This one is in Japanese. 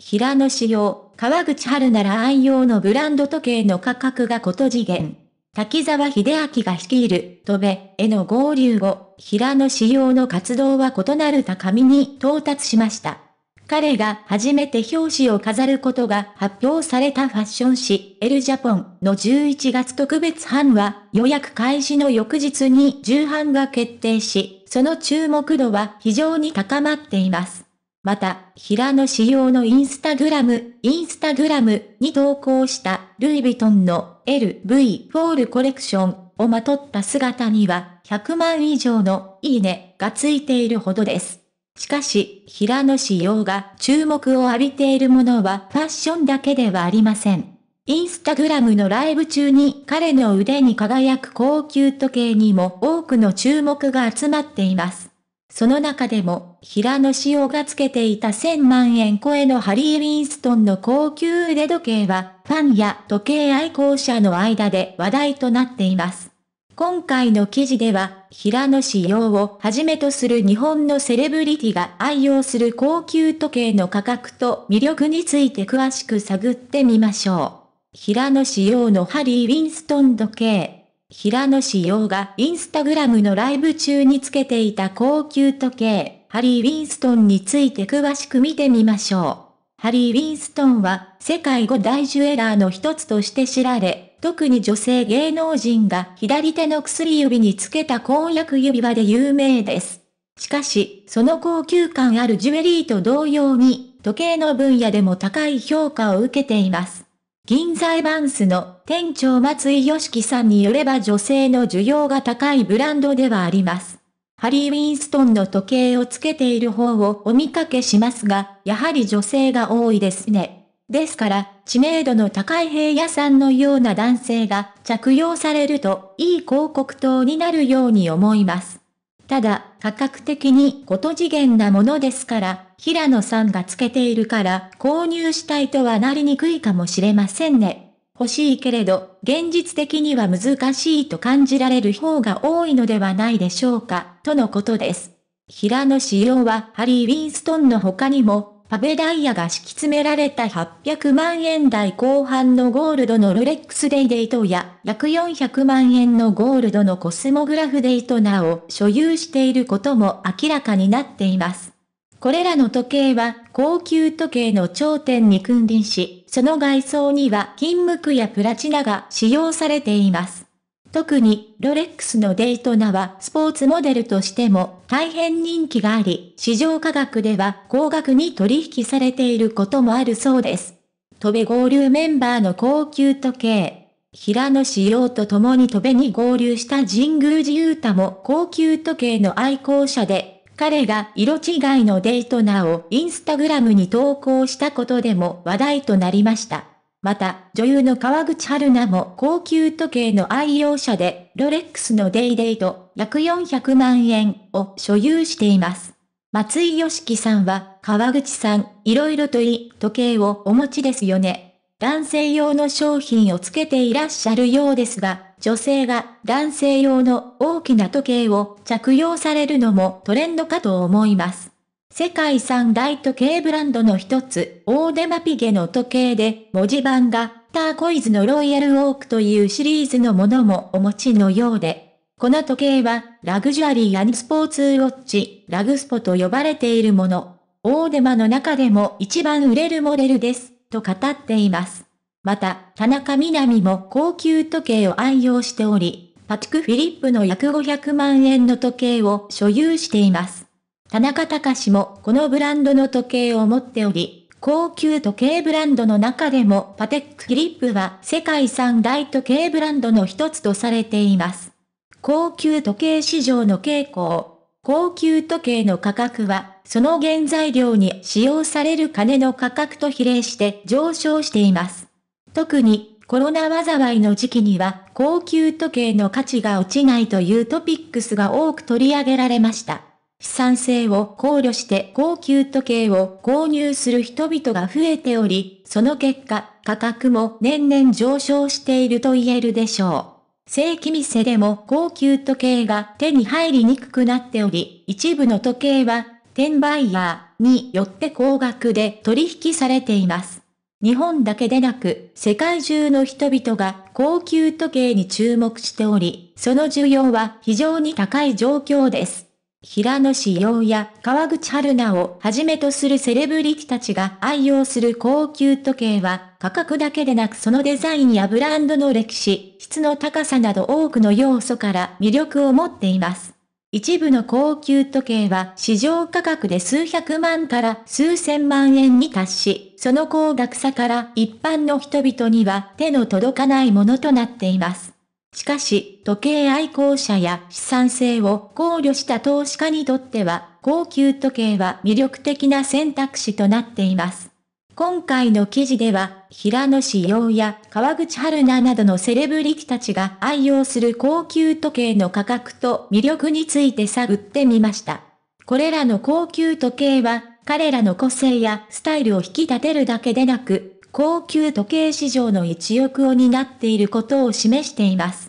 平野紫耀、川口春なら愛用のブランド時計の価格がこと次元。滝沢秀明が率いる、戸部への合流後、平野紫耀の活動は異なる高みに到達しました。彼が初めて表紙を飾ることが発表されたファッション誌、エルジャポンの11月特別版は、予約開始の翌日に重版が決定し、その注目度は非常に高まっています。また、平野仕様のインスタグラム、インスタグラムに投稿した、ルイ・ヴィトンの LV フォールコレクションをまとった姿には、100万以上のいいねがついているほどです。しかし、平野仕様が注目を浴びているものはファッションだけではありません。インスタグラムのライブ中に彼の腕に輝く高級時計にも多くの注目が集まっています。その中でも平野紫耀がつけていた1000万円超えのハリー・ウィンストンの高級腕時計は、ファンや時計愛好者の間で話題となっています。今回の記事では、平野紫耀をはじめとする日本のセレブリティが愛用する高級時計の価格と魅力について詳しく探ってみましょう。平野紫耀のハリー・ウィンストン時計。平野紫耀がインスタグラムのライブ中につけていた高級時計。ハリー・ウィンストンについて詳しく見てみましょう。ハリー・ウィンストンは世界5大ジュエラーの一つとして知られ、特に女性芸能人が左手の薬指につけた婚約指輪で有名です。しかし、その高級感あるジュエリーと同様に、時計の分野でも高い評価を受けています。銀座バンスの店長松井良樹さんによれば女性の需要が高いブランドではあります。ハリー・ウィンストンの時計をつけている方をお見かけしますが、やはり女性が多いですね。ですから、知名度の高い平野さんのような男性が着用されると、いい広告塔になるように思います。ただ、価格的にこと次元なものですから、平野さんがつけているから購入したいとはなりにくいかもしれませんね。欲しいけれど、現実的には難しいと感じられる方が多いのではないでしょうか、とのことです。平野仕様はハリー・ウィンストンの他にも、パベダイヤが敷き詰められた800万円台後半のゴールドのロレックスデイデイトや約400万円のゴールドのコスモグラフデイトナーを所有していることも明らかになっています。これらの時計は高級時計の頂点に君臨し、その外装には金無垢やプラチナが使用されています。特にロレックスのデイトナはスポーツモデルとしても大変人気があり、市場価格では高額に取引されていることもあるそうです。戸部合流メンバーの高級時計。平野仕様と共に戸部に合流した神宮寺勇太も高級時計の愛好者で彼が色違いのデートナーをインスタグラムに投稿したことでも話題となりました。また、女優の川口春奈も高級時計の愛用者で、ロレックスのデイデイト約400万円を所有しています。松井良樹さんは、川口さん、色々といい時計をお持ちですよね。男性用の商品をつけていらっしゃるようですが、女性が男性用の大きな時計を着用されるのもトレンドかと思います。世界三大時計ブランドの一つ、オーデマピゲの時計で、文字盤が、ターコイズのロイヤルウォークというシリーズのものもお持ちのようで、この時計は、ラグジュアリースポーツウォッチ、ラグスポと呼ばれているもの、オーデマの中でも一番売れるモデルです、と語っています。また、田中みな実も高級時計を愛用しており、パティク・フィリップの約500万円の時計を所有しています。田中隆もこのブランドの時計を持っており、高級時計ブランドの中でもパテック・フィリップは世界三大時計ブランドの一つとされています。高級時計市場の傾向。高級時計の価格は、その原材料に使用される金の価格と比例して上昇しています。特に、コロナ災いの時期には、高級時計の価値が落ちないというトピックスが多く取り上げられました。資産性を考慮して高級時計を購入する人々が増えており、その結果、価格も年々上昇していると言えるでしょう。正規店でも高級時計が手に入りにくくなっており、一部の時計は、転売ヤーによって高額で取引されています。日本だけでなく、世界中の人々が高級時計に注目しており、その需要は非常に高い状況です。平野志陽や川口春奈をはじめとするセレブリティたちが愛用する高級時計は、価格だけでなくそのデザインやブランドの歴史、質の高さなど多くの要素から魅力を持っています。一部の高級時計は市場価格で数百万から数千万円に達し、その高額さから一般の人々には手の届かないものとなっています。しかし、時計愛好者や資産性を考慮した投資家にとっては、高級時計は魅力的な選択肢となっています。今回の記事では、平野志陽や川口春奈などのセレブリティたちが愛用する高級時計の価格と魅力について探ってみました。これらの高級時計は、彼らの個性やスタイルを引き立てるだけでなく、高級時計市場の一翼を担っていることを示しています。